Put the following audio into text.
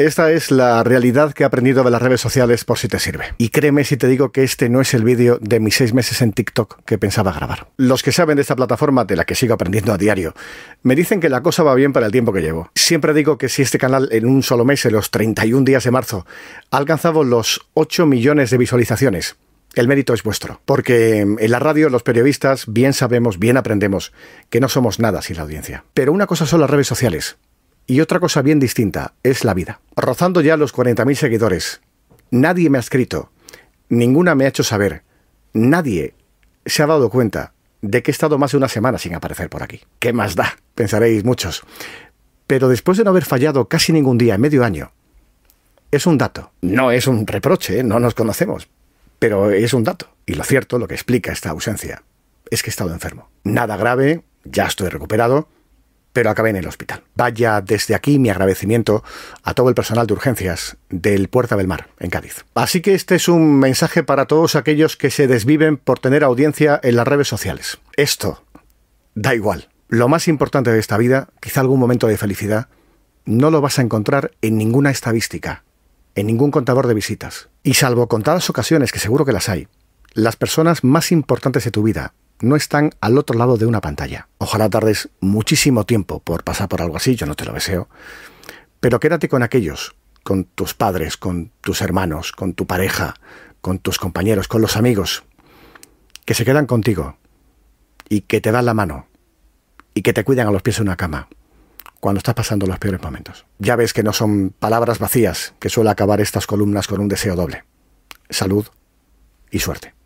Esta es la realidad que he aprendido de las redes sociales por si te sirve. Y créeme si te digo que este no es el vídeo de mis seis meses en TikTok que pensaba grabar. Los que saben de esta plataforma, de la que sigo aprendiendo a diario, me dicen que la cosa va bien para el tiempo que llevo. Siempre digo que si este canal en un solo mes, en los 31 días de marzo, ha alcanzado los 8 millones de visualizaciones, el mérito es vuestro, porque en la radio los periodistas bien sabemos, bien aprendemos que no somos nada sin la audiencia. Pero una cosa son las redes sociales y otra cosa bien distinta es la vida. Rozando ya los 40.000 seguidores, nadie me ha escrito, ninguna me ha hecho saber, nadie se ha dado cuenta de que he estado más de una semana sin aparecer por aquí. ¿Qué más da? Pensaréis muchos. Pero después de no haber fallado casi ningún día en medio año, es un dato. No es un reproche, ¿eh? no nos conocemos, pero es un dato. Y lo cierto, lo que explica esta ausencia, es que he estado enfermo. Nada grave, ya estoy recuperado, pero acabé en el hospital. Vaya desde aquí mi agradecimiento a todo el personal de urgencias del Puerta del Mar, en Cádiz. Así que este es un mensaje para todos aquellos que se desviven por tener audiencia en las redes sociales. Esto da igual. Lo más importante de esta vida, quizá algún momento de felicidad, no lo vas a encontrar en ninguna estadística, en ningún contador de visitas. Y salvo contadas ocasiones, que seguro que las hay, las personas más importantes de tu vida, no están al otro lado de una pantalla. Ojalá tardes muchísimo tiempo por pasar por algo así, yo no te lo deseo, pero quédate con aquellos, con tus padres, con tus hermanos, con tu pareja, con tus compañeros, con los amigos, que se quedan contigo y que te dan la mano y que te cuidan a los pies de una cama cuando estás pasando los peores momentos. Ya ves que no son palabras vacías, que suele acabar estas columnas con un deseo doble. Salud y suerte.